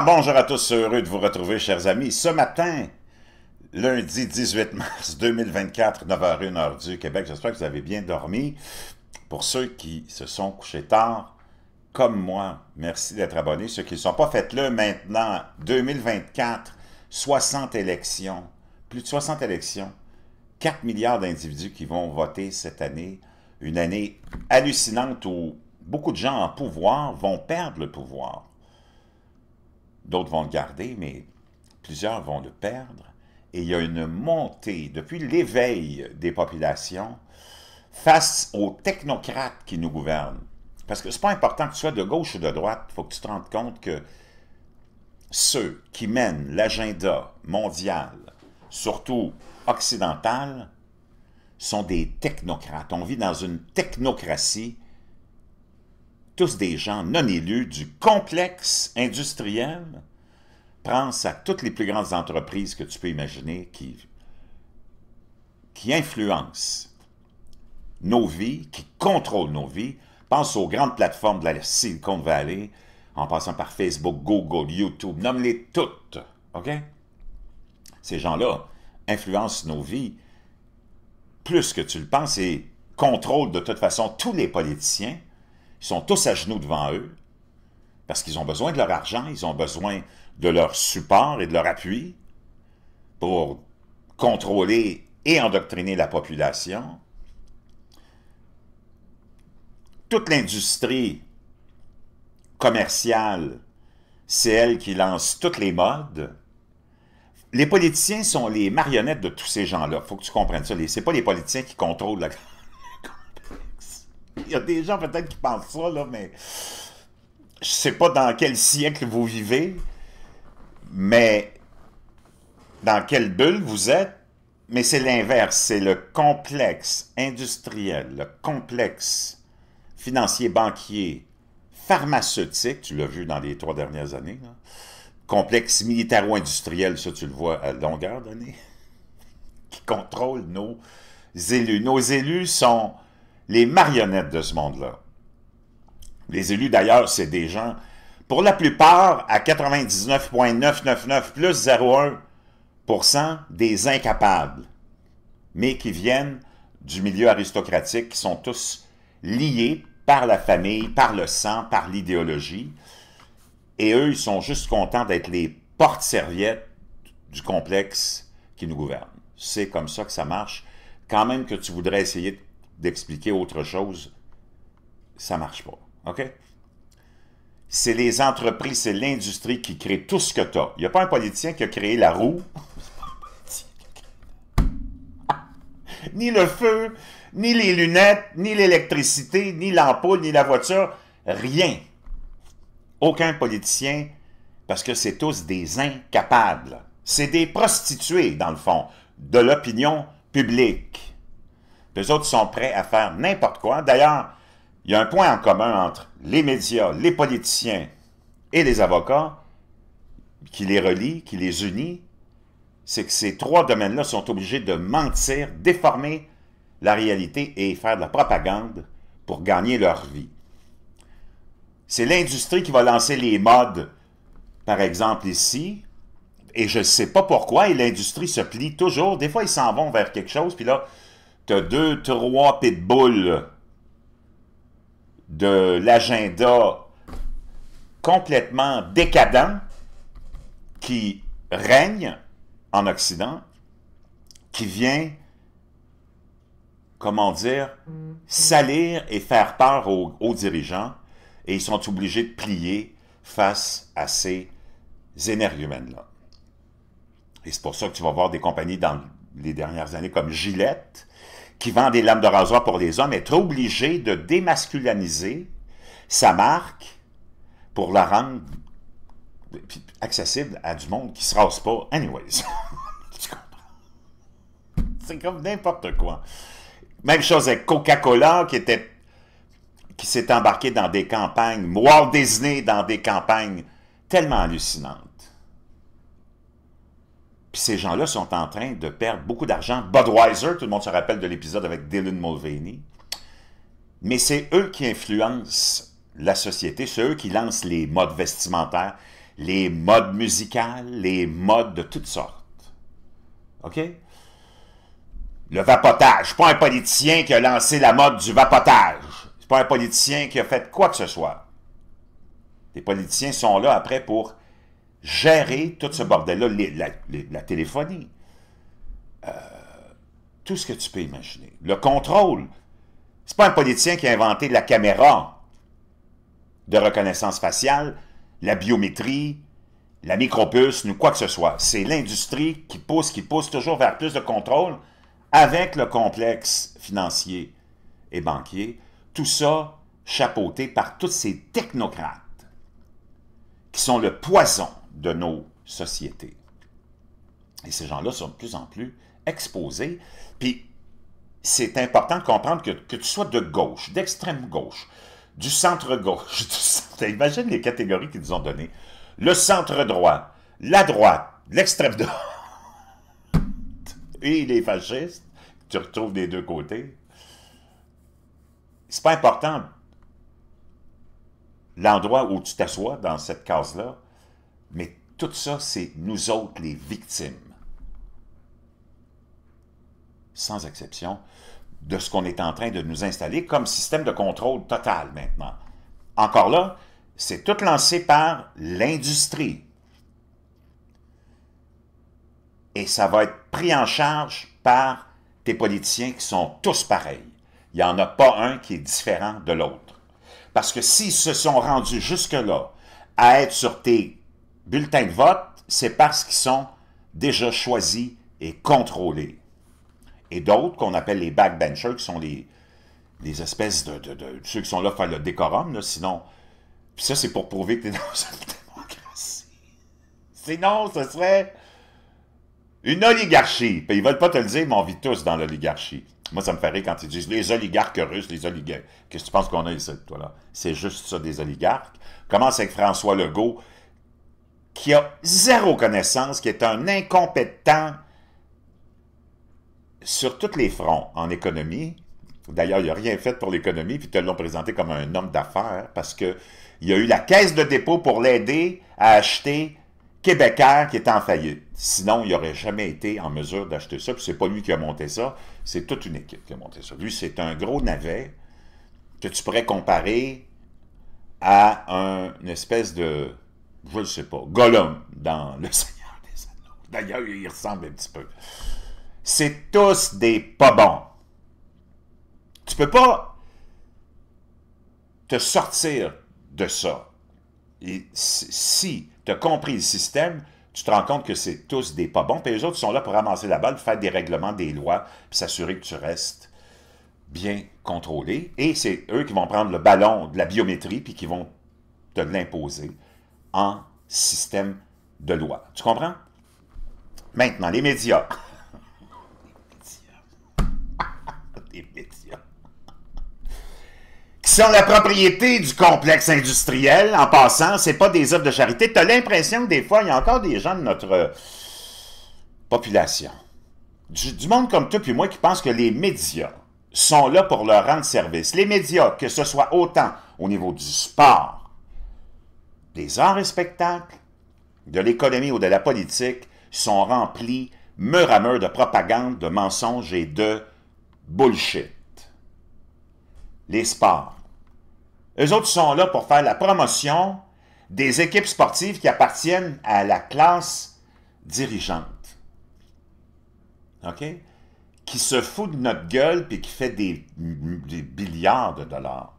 Ah, bonjour à tous, heureux de vous retrouver, chers amis. Ce matin, lundi 18 mars 2024, 9h01 heure du Québec, j'espère que vous avez bien dormi. Pour ceux qui se sont couchés tard, comme moi, merci d'être abonnés. Ceux qui ne sont pas, faites-le maintenant. 2024, 60 élections, plus de 60 élections, 4 milliards d'individus qui vont voter cette année. Une année hallucinante où beaucoup de gens en pouvoir vont perdre le pouvoir D'autres vont le garder, mais plusieurs vont le perdre. Et il y a une montée depuis l'éveil des populations face aux technocrates qui nous gouvernent. Parce que ce n'est pas important que tu sois de gauche ou de droite, il faut que tu te rendes compte que ceux qui mènent l'agenda mondial, surtout occidental, sont des technocrates. On vit dans une technocratie tous des gens non élus du complexe industriel. Pense à toutes les plus grandes entreprises que tu peux imaginer qui, qui influencent nos vies, qui contrôlent nos vies. Pense aux grandes plateformes de la Silicon Valley, en passant par Facebook, Google, YouTube, nomme-les toutes, OK? Ces gens-là influencent nos vies plus que tu le penses et contrôlent de toute façon tous les politiciens, ils sont tous à genoux devant eux parce qu'ils ont besoin de leur argent, ils ont besoin de leur support et de leur appui pour contrôler et endoctriner la population. Toute l'industrie commerciale, c'est elle qui lance toutes les modes. Les politiciens sont les marionnettes de tous ces gens-là. Il faut que tu comprennes ça. Ce n'est pas les politiciens qui contrôlent la il y a des gens peut-être qui pensent ça, là, mais je sais pas dans quel siècle vous vivez, mais dans quelle bulle vous êtes, mais c'est l'inverse, c'est le complexe industriel, le complexe financier, banquier, pharmaceutique, tu l'as vu dans les trois dernières années, complexe complexe militaro-industriel, ça tu le vois à longueur d'année, qui contrôle nos élus. Nos élus sont les marionnettes de ce monde-là. Les élus, d'ailleurs, c'est des gens, pour la plupart, à 99,999 plus 0,1 des incapables, mais qui viennent du milieu aristocratique, qui sont tous liés par la famille, par le sang, par l'idéologie. Et eux, ils sont juste contents d'être les porte-serviettes du complexe qui nous gouverne. C'est comme ça que ça marche. Quand même que tu voudrais essayer de d'expliquer autre chose, ça ne marche pas. OK? C'est les entreprises, c'est l'industrie qui crée tout ce que tu as. Il n'y a pas un politicien qui a créé la roue, ni le feu, ni les lunettes, ni l'électricité, ni l'ampoule, ni la voiture, rien. Aucun politicien, parce que c'est tous des incapables. C'est des prostituées, dans le fond, de l'opinion publique. Les autres sont prêts à faire n'importe quoi. D'ailleurs, il y a un point en commun entre les médias, les politiciens et les avocats qui les relie, qui les unit, c'est que ces trois domaines-là sont obligés de mentir, déformer la réalité et faire de la propagande pour gagner leur vie. C'est l'industrie qui va lancer les modes, par exemple ici, et je ne sais pas pourquoi, et l'industrie se plie toujours. Des fois, ils s'en vont vers quelque chose, puis là, as deux, trois pitbulls de l'agenda complètement décadent qui règne en Occident, qui vient, comment dire, salir et faire peur aux, dirigeants, et ils sont obligés de plier face à ces énergumènes-là. Et c'est pour ça que tu vas voir des compagnies dans, les dernières années comme Gillette, qui vend des lames de rasoir pour les hommes, est obligé de démasculaniser sa marque pour la rendre accessible à du monde qui se rase pas. Anyways, C'est comme n'importe quoi. Même chose avec Coca-Cola qui était qui s'est embarqué dans des campagnes, Walt Disney dans des campagnes tellement hallucinantes. Puis ces gens-là sont en train de perdre beaucoup d'argent. Budweiser, tout le monde se rappelle de l'épisode avec Dylan Mulvaney. Mais c'est eux qui influencent la société, c'est eux qui lancent les modes vestimentaires, les modes musicales, les modes de toutes sortes. OK? Le vapotage. Pas un politicien qui a lancé la mode du vapotage. C'est pas un politicien qui a fait quoi que ce soit. Les politiciens sont là après pour gérer tout ce bordel-là, la, téléphonie, euh, tout ce que tu peux imaginer. Le contrôle. C'est pas un politicien qui a inventé la caméra de reconnaissance faciale, la biométrie, la micropuce, ou quoi que ce soit. C'est l'industrie qui pousse, qui pousse toujours vers plus de contrôle avec le complexe financier et banquier. Tout ça chapeauté par tous ces technocrates qui sont le poison de nos sociétés. Et ces gens-là sont de plus en plus exposés. Puis c'est important de comprendre que, que tu sois de gauche, d'extrême gauche, du centre gauche, imagine les catégories qu'ils nous ont données. Le centre droit, la droite, l'extrême droite et les fascistes, tu retrouves des deux côtés. C'est pas important l'endroit où tu t'assois dans cette case-là, mais tout ça, c'est nous autres les victimes. Sans exception de ce qu'on est en train de nous installer comme système de contrôle total maintenant. Encore là, c'est tout lancé par l'industrie. Et ça va être pris en charge par tes politiciens qui sont tous pareils. Il n'y en a pas un qui est différent de l'autre. Parce que s'ils se sont rendus jusque-là à être sur tes Bulletin de vote, c'est parce qu'ils sont déjà choisis et contrôlés. Et d'autres qu'on appelle les backbenchers, qui sont les, les espèces de, ceux qui sont là pour faire le décorum, là, sinon. Puis ça, c'est pour prouver que tu es dans une démocratie. Sinon, ce serait une oligarchie. Puis ils veulent pas te le dire, mais on vit tous dans l'oligarchie. Moi, ça me ferait quand ils disent les oligarques russes, les oligarques. Qu'est-ce que tu penses qu'on a ici, toi, là? C'est juste ça, des oligarques. c'est avec François Legault qui a zéro connaissance, qui est un incompétent sur tous les fronts en économie. D'ailleurs, il n'a rien fait pour l'économie, puis ils te l'ont présenté comme un homme d'affaires parce qu'il y a eu la caisse de dépôt pour l'aider à acheter québecaire qui est en faillite. Sinon, il n'aurait jamais été en mesure d'acheter ça. Puis c'est pas lui qui a monté ça, c'est toute une équipe qui a monté ça. Lui, c'est un gros navet que tu pourrais comparer à une espèce de je ne sais pas, Gollum dans Le Seigneur des Anneaux. D'ailleurs, il ressemble un petit peu. C'est tous des pas bons. Tu ne peux pas te sortir de ça. Et si tu as compris le système, tu te rends compte que c'est tous des pas bons, puis les autres sont là pour ramasser la balle, faire des règlements, des lois, puis s'assurer que tu restes bien contrôlé. Et c'est eux qui vont prendre le ballon de la biométrie, puis qui vont te l'imposer en système de loi. Tu comprends? Maintenant, les médias. les médias. les médias. Qui sont la propriété du complexe industriel, en passant, c'est pas des œuvres de charité. Tu as l'impression que des fois, il y a encore des gens de notre euh, population, du, monde comme toi puis moi, qui pensent que les médias sont là pour leur rendre service. Les médias, que ce soit autant au niveau du sport, des arts et spectacles, de l'économie ou de la politique sont remplis mur à mur de propagande, de mensonges et de bullshit. Les sports. Eux autres sont là pour faire la promotion des équipes sportives qui appartiennent à la classe dirigeante. OK? Qui se fout de notre gueule et qui fait des, des billiards de dollars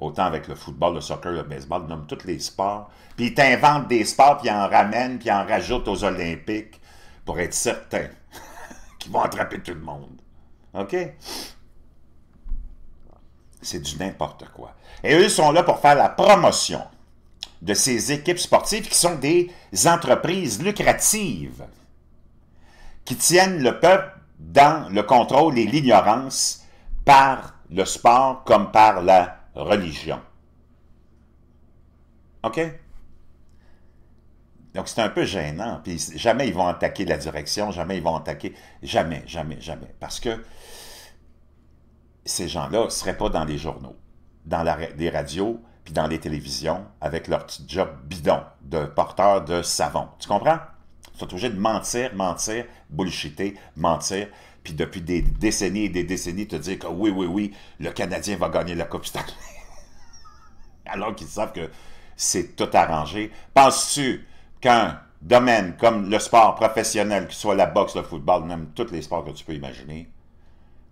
autant avec le football, le soccer, le baseball, nomme tous les sports. Puis ils t'inventent des sports, puis ils en ramènent, puis en rajoutent aux Olympiques pour être certain qu'ils vont attraper tout le monde. OK? C'est du n'importe quoi. Et eux sont là pour faire la promotion de ces équipes sportives qui sont des entreprises lucratives qui tiennent le peuple dans le contrôle et l'ignorance par le sport comme par la religion. OK? Donc, c'est un peu gênant. Puis, jamais ils vont attaquer la direction, jamais ils vont attaquer. Jamais, jamais, jamais. Parce que ces gens-là ne seraient pas dans les journaux, dans la, les radios, puis dans les télévisions, avec leur petit job bidon de porteur de savon. Tu comprends? Ils sont obligés de mentir, mentir, bullshitter, mentir puis depuis des décennies et des décennies, te dire que oui, oui, oui, le Canadien va gagner la Coupe Stanley. Alors qu'ils savent que c'est tout arrangé. Penses-tu qu'un domaine comme le sport professionnel, que ce soit la boxe, le football, même tous les sports que tu peux imaginer,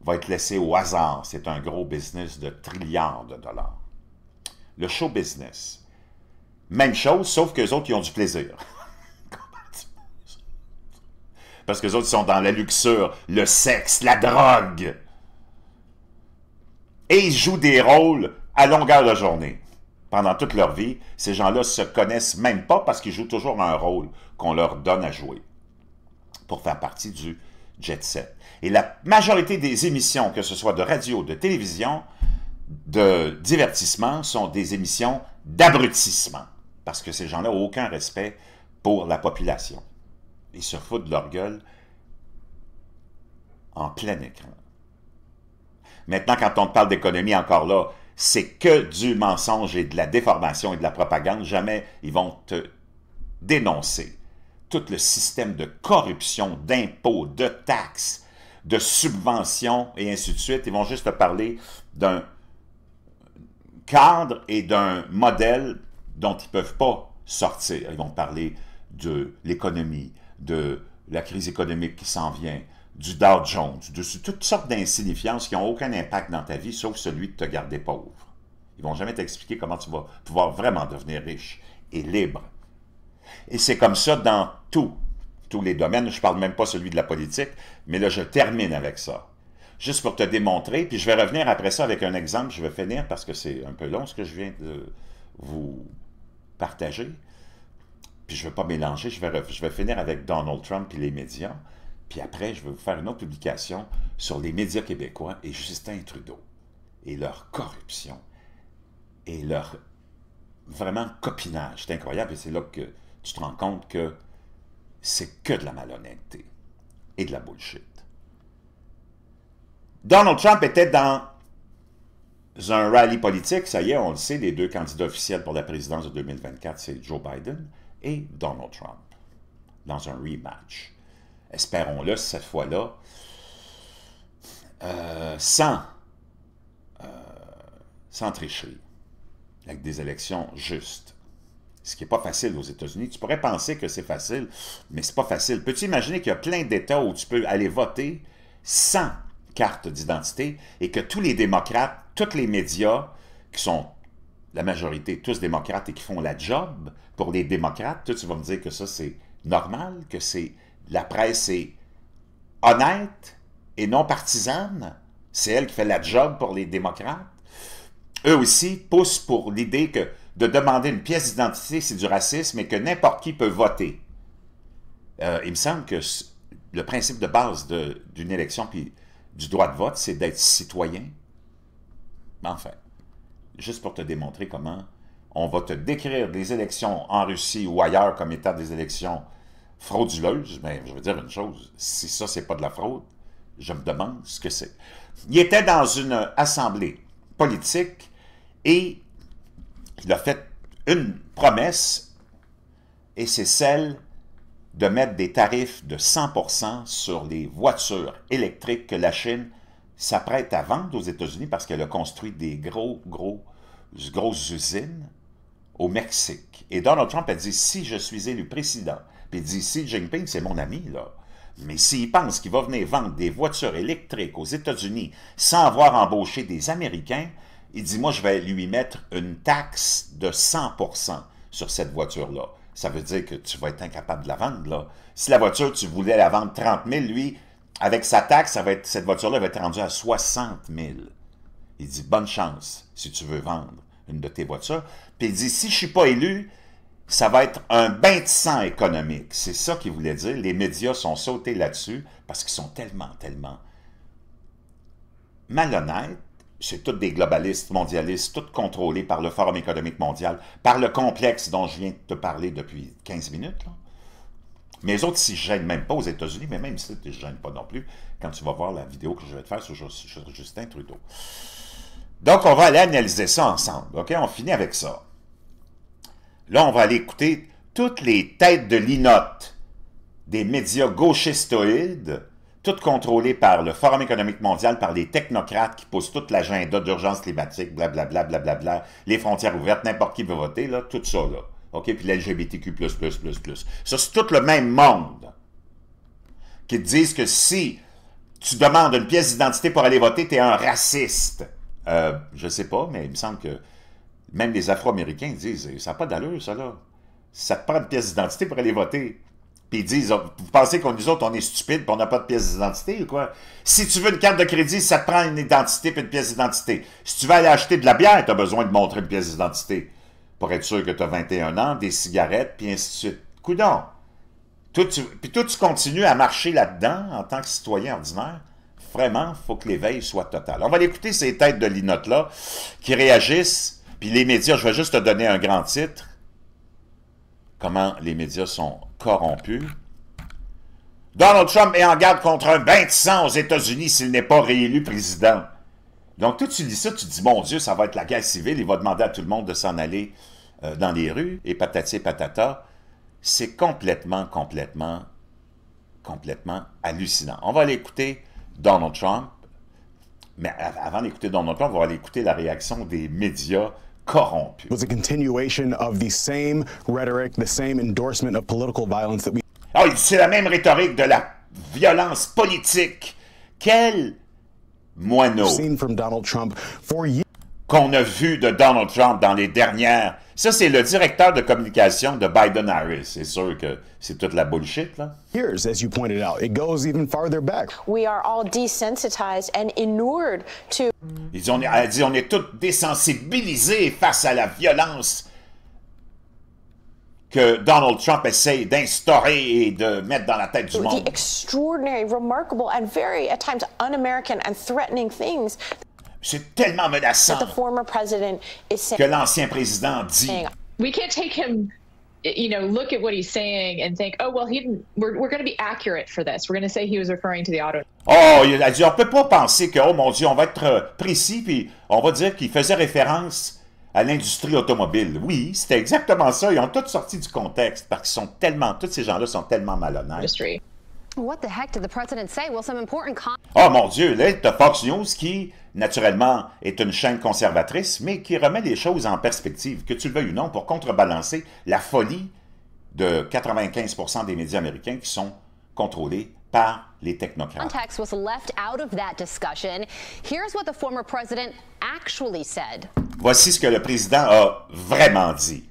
va être laissé au hasard? C'est un gros business de trilliards de dollars. Le show business. Même chose, sauf qu'eux autres, ils ont du plaisir. Parce que les autres, sont dans la luxure, le sexe, la drogue. Et ils jouent des rôles à longueur de journée. Pendant toute leur vie, ces gens-là se connaissent même pas parce qu'ils jouent toujours un rôle qu'on leur donne à jouer pour faire partie du jet set. Et la majorité des émissions, que ce soit de radio, de télévision, de divertissement, sont des émissions d'abrutissement parce que ces gens-là n'ont aucun respect pour la population. Ils se foutent de leur gueule en plein écran. Maintenant, quand on parle d'économie, encore là, c'est que du mensonge et de la déformation et de la propagande. Jamais ils vont te dénoncer tout le système de corruption, d'impôts, de taxes, de subventions et ainsi de suite. Ils vont juste te parler d'un cadre et d'un modèle dont ils ne peuvent pas sortir. Ils vont parler de l'économie, de la crise économique qui s'en vient, du Dow Jones, de toutes sortes d'insignifiances qui n'ont aucun impact dans ta vie, sauf celui de te garder pauvre. Ils vont jamais t'expliquer comment tu vas pouvoir vraiment devenir riche et libre. Et c'est comme ça dans tout, tous les domaines. Je parle même pas celui de la politique, mais là, je termine avec ça. Juste pour te démontrer, puis je vais revenir après ça avec un exemple. Je vais finir parce que c'est un peu long ce que je viens de vous partager puis je ne veux pas mélanger, je vais, je vais finir avec Donald Trump et les médias, puis après, je vais faire une autre publication sur les médias québécois et Justin Trudeau, et leur corruption, et leur vraiment copinage. C'est incroyable, et c'est là que tu te rends compte que c'est que de la malhonnêteté et de la bullshit. Donald Trump était dans un rallye politique, ça y est, on le sait, les deux candidats officiels pour la présidence de 2024, c'est Joe Biden et Donald Trump dans un rematch. Espérons-le cette fois-là. Euh, sans, euh, sans tricher, avec des élections justes. Ce qui n'est pas facile aux États-Unis. Tu pourrais penser que c'est facile, mais c'est pas facile. Peux-tu imaginer qu'il y a plein d'États où tu peux aller voter sans carte d'identité et que tous les démocrates, tous les médias qui sont la majorité, tous démocrates et qui font la job pour les démocrates, tu vas me dire que ça, c'est normal, que c'est la presse est honnête et non partisane. C'est elle qui fait la job pour les démocrates. Eux aussi poussent pour l'idée que de demander une pièce d'identité, c'est du racisme et que n'importe qui peut voter. Euh, il me semble que le principe de base d'une élection puis du droit de vote, c'est d'être citoyen. Enfin juste pour te démontrer comment on va te décrire des élections en Russie ou ailleurs comme étant des élections frauduleuses, mais ben, je veux dire une chose, si ça, c'est pas de la fraude, je me demande ce que c'est. Il était dans une assemblée politique et il a fait une promesse, et c'est celle de mettre des tarifs de 100% sur les voitures électriques que la Chine s'apprête à vendre aux États-Unis parce qu'elle a construit des gros, gros grosses usines au Mexique. Et Donald Trump a dit, si je suis élu président, puis il dit, Xi Jinping, c'est mon ami, là. Mais s'il pense qu'il va venir vendre des voitures électriques aux États-Unis sans avoir embauché des Américains, il dit, moi, je vais lui mettre une taxe de 100% sur cette voiture-là. Ça veut dire que tu vas être incapable de la vendre, là. Si la voiture, tu voulais la vendre 30 000, lui, avec sa taxe, ça va être, cette voiture-là va être rendue à 60 000. Il dit bonne chance si tu veux vendre une de tes voitures. Puis il dit si je ne suis pas élu, ça va être un bain de sang économique. C'est ça qu'il voulait dire. Les médias sont sautés là-dessus parce qu'ils sont tellement, tellement malhonnêtes. C'est tous des globalistes, mondialistes, tous contrôlés par le Forum économique mondial, par le complexe dont je viens de te parler depuis 15 minutes. Mais les autres, s'ils ne gênent même pas aux États-Unis, mais même si tu ne gênent pas non plus, quand tu vas voir la vidéo que je vais te faire sur Justin Trudeau. Donc, on va aller analyser ça ensemble. OK? On finit avec ça. Là, on va aller écouter toutes les têtes de linotte des médias gauchistoïdes, toutes contrôlées par le Forum économique mondial, par les technocrates qui poussent toute l'agenda d'urgence climatique, blablabla, blablabla, les frontières ouvertes, n'importe qui veut voter, là, tout ça, là. OK? Puis l'LGBTQ++++. Ça, c'est tout le même monde qui disent que si tu demandes une pièce d'identité pour aller voter, tu es un raciste je euh, je sais pas, mais il me semble que même les Afro-Américains disent eh, ça n'a pas d'allure, ça, là. Ça te prend une pièce d'identité pour aller voter. Puis ils disent oh, Vous pensez qu'on nous autres, on est stupide et on n'a pas de pièce d'identité ou quoi Si tu veux une carte de crédit, ça prend une identité puis une pièce d'identité. Si tu veux aller acheter de la bière, tu as besoin de montrer une pièce d'identité pour être sûr que tu as 21 ans, des cigarettes, puis ainsi de suite. Coudon. puis toi, tu continues à marcher là-dedans en tant que citoyen ordinaire vraiment, il faut que l'éveil soit total. On va l'écouter ces têtes de linotte-là qui réagissent, puis les médias, je vais juste te donner un grand titre, comment les médias sont corrompus. Donald Trump est en garde contre un bain de aux États-Unis s'il n'est pas réélu président. Donc, tout tu dis ça, tu dis, mon Dieu, ça va être la guerre civile, il va demander à tout le monde de s'en aller euh, dans les rues, et patati patata. C'est complètement, complètement, complètement hallucinant. On va l'écouter Donald Trump, mais avant d'écouter Donald Trump, on va aller écouter la réaction des médias corrompus. c'est la même rhétorique de la violence politique. Quel moineau! Seen from Donald Trump for qu'on a vu de Donald Trump dans les dernières. Ça, c'est le directeur de communication de Biden-Harris. C'est sûr que c'est toute la bullshit, là. as you pointed out, it goes even farther back. We are all desensitized and inured to... Ils ont, dit, on est tous désensibilisés face à la violence que Donald Trump essaye d'instaurer et de mettre dans la tête du monde. The extraordinary, remarkable and very, at times, un-American and threatening things c'est tellement menaçant que l'ancien président dit. We can't take him you know, look at what he's saying and think, oh, well, he we're, we're going to be accurate for this. We're going to say he was referring to the auto. Oh, il a on peut pas penser que, oh mon Dieu, on va être euh, précis, puis on va dire qu'il faisait référence à l'industrie automobile. Oui, c'était exactement ça. Ils ont tous sorti du contexte parce qu'ils sont tellement, tous ces gens-là sont tellement malhonnêtes. What the heck did the president say? Well, some important... Oh mon Dieu, là, t'as Fox News qui naturellement, est une chaîne conservatrice, mais qui remet les choses en perspective, que tu le veuilles ou non, pour contrebalancer la folie de 95 des médias américains qui sont contrôlés par les technocrates. Voici ce que le président a vraiment dit.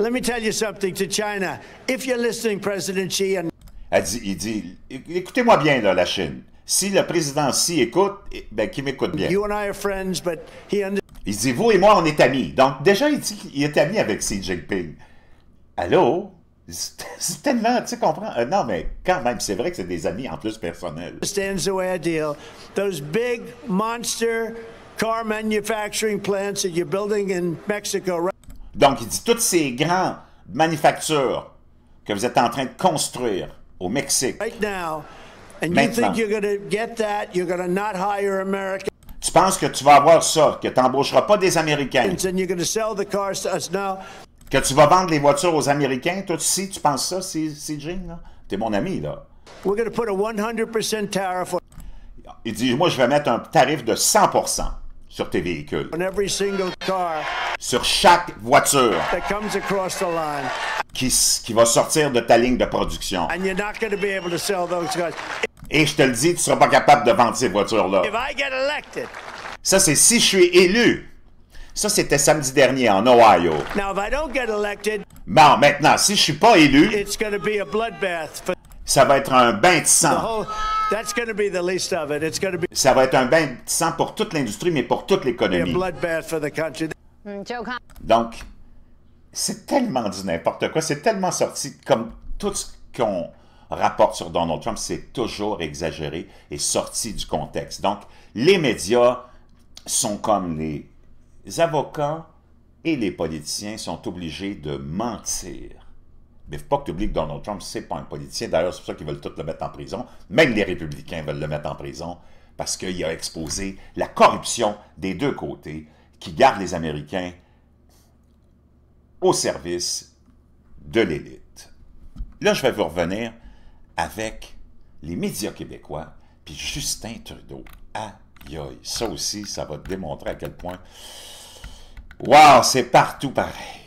Let me tell you something to China. If you're listening, President Xi il dit, écoutez-moi bien, là, la Chine si le président s'y écoute, eh, ben, qu'il m'écoute bien. Il dit, vous et moi, on est amis. Donc, déjà, il dit qu'il est ami avec Xi Jinping. Allô? C'est tellement, tu comprends? Euh, non, mais quand même, c'est vrai que c'est des amis en plus personnels. manufacturing Donc, il dit toutes ces grandes manufactures que vous êtes en train de construire au Mexique. Tu penses que tu vas avoir ça, que tu n'embaucheras pas des Américains. Que tu vas vendre les voitures aux Américains, toi aussi, tu penses ça, CJ? si es T'es mon ami, là. We're put a 100% tariff Il dit, moi, je vais mettre un tarif de 100% sur tes véhicules. sur chaque voiture Qui, va sortir de ta ligne de production. Et et je te le dis, tu ne seras pas capable de vendre ces voitures-là. Ça, c'est si je suis élu. Ça, c'était samedi dernier en Ohio. bon, maintenant, si je suis pas élu, ça va être un bain de sang. Ça va être un bain de sang pour toute l'industrie, mais pour toute l'économie. Mm, Donc, c'est tellement du n'importe quoi, c'est tellement sorti comme tout ce qu'on rapporte sur Donald Trump, c'est toujours exagéré et sorti du contexte. Donc, les médias sont comme les avocats et les politiciens sont obligés de mentir. Mais il ne faut pas que tu oublies que Donald Trump, c'est pas un politicien. D'ailleurs, c'est pour ça qu'ils veulent tout le mettre en prison. Même les républicains veulent le mettre en prison parce qu'il a exposé la corruption des deux côtés qui garde les Américains au service de l'élite. Là, je vais vous revenir avec les médias québécois, puis Justin Trudeau. Aïe, aïe, ça aussi, ça va démontrer à quel point... waouh c'est partout pareil.